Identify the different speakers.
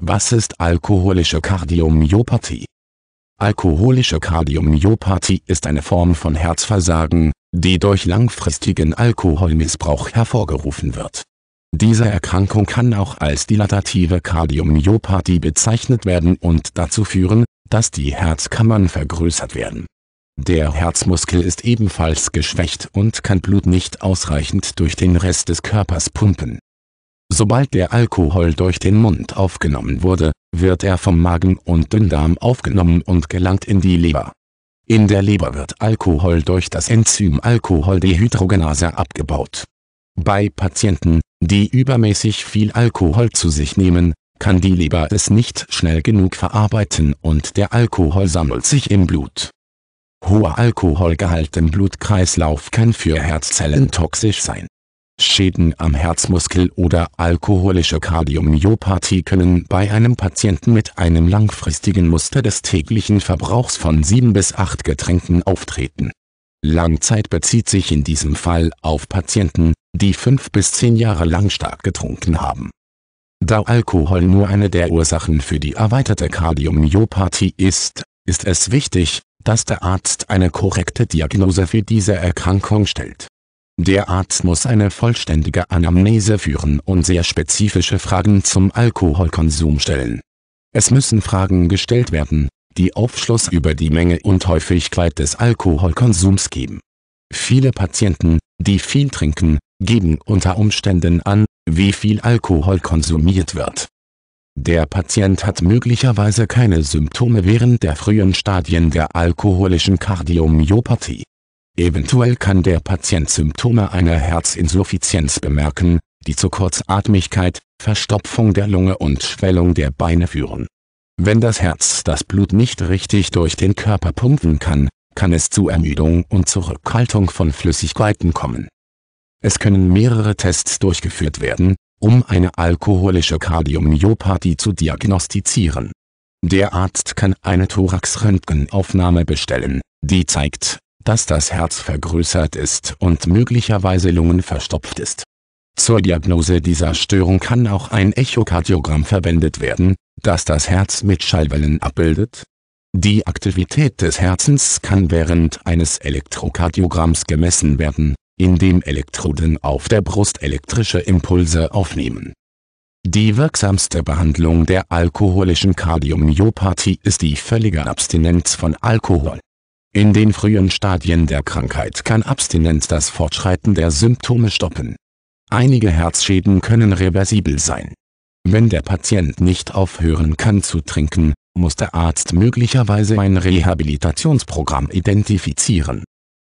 Speaker 1: Was ist alkoholische Kardiomyopathie? Alkoholische Kardiomyopathie ist eine Form von Herzversagen, die durch langfristigen Alkoholmissbrauch hervorgerufen wird. Diese Erkrankung kann auch als dilatative Kardiomyopathie bezeichnet werden und dazu führen, dass die Herzkammern vergrößert werden. Der Herzmuskel ist ebenfalls geschwächt und kann Blut nicht ausreichend durch den Rest des Körpers pumpen Sobald der Alkohol durch den Mund aufgenommen wurde, wird er vom Magen und Dünndarm aufgenommen und gelangt in die Leber. In der Leber wird Alkohol durch das Enzym Alkoholdehydrogenase abgebaut. Bei Patienten, die übermäßig viel Alkohol zu sich nehmen, kann die Leber es nicht schnell genug verarbeiten und der Alkohol sammelt sich im Blut. Hoher Alkoholgehalt im Blutkreislauf kann für Herzzellen toxisch sein. Schäden am Herzmuskel oder alkoholische Kardiomyopathie können bei einem Patienten mit einem langfristigen Muster des täglichen Verbrauchs von 7 bis 8 Getränken auftreten. Langzeit bezieht sich in diesem Fall auf Patienten, die 5 bis 10 Jahre lang stark getrunken haben. Da Alkohol nur eine der Ursachen für die erweiterte Kardiomyopathie ist, ist es wichtig, dass der Arzt eine korrekte Diagnose für diese Erkrankung stellt der Arzt muss eine vollständige Anamnese führen und sehr spezifische Fragen zum Alkoholkonsum stellen. Es müssen Fragen gestellt werden, die Aufschluss über die Menge und Häufigkeit des Alkoholkonsums geben. Viele Patienten, die viel trinken, geben unter Umständen an, wie viel Alkohol konsumiert wird. Der Patient hat möglicherweise keine Symptome während der frühen Stadien der alkoholischen Kardiomyopathie Eventuell kann der Patient Symptome einer Herzinsuffizienz bemerken, die zu Kurzatmigkeit, Verstopfung der Lunge und Schwellung der Beine führen. Wenn das Herz das Blut nicht richtig durch den Körper pumpen kann, kann es zu Ermüdung und Zurückhaltung von Flüssigkeiten kommen. Es können mehrere Tests durchgeführt werden, um eine alkoholische Kardiomyopathie zu diagnostizieren. Der Arzt kann eine Thoraxröntgenaufnahme bestellen, die zeigt, dass das Herz vergrößert ist und möglicherweise Lungen verstopft ist. Zur Diagnose dieser Störung kann auch ein Echokardiogramm verwendet werden, das das Herz mit Schallwellen abbildet. Die Aktivität des Herzens kann während eines Elektrokardiogramms gemessen werden, indem Elektroden auf der Brust elektrische Impulse aufnehmen. Die wirksamste Behandlung der alkoholischen Kardiomyopathie ist die völlige Abstinenz von Alkohol. In den frühen Stadien der Krankheit kann Abstinenz das Fortschreiten der Symptome stoppen. Einige Herzschäden können reversibel sein. Wenn der Patient nicht aufhören kann zu trinken, muss der Arzt möglicherweise ein Rehabilitationsprogramm identifizieren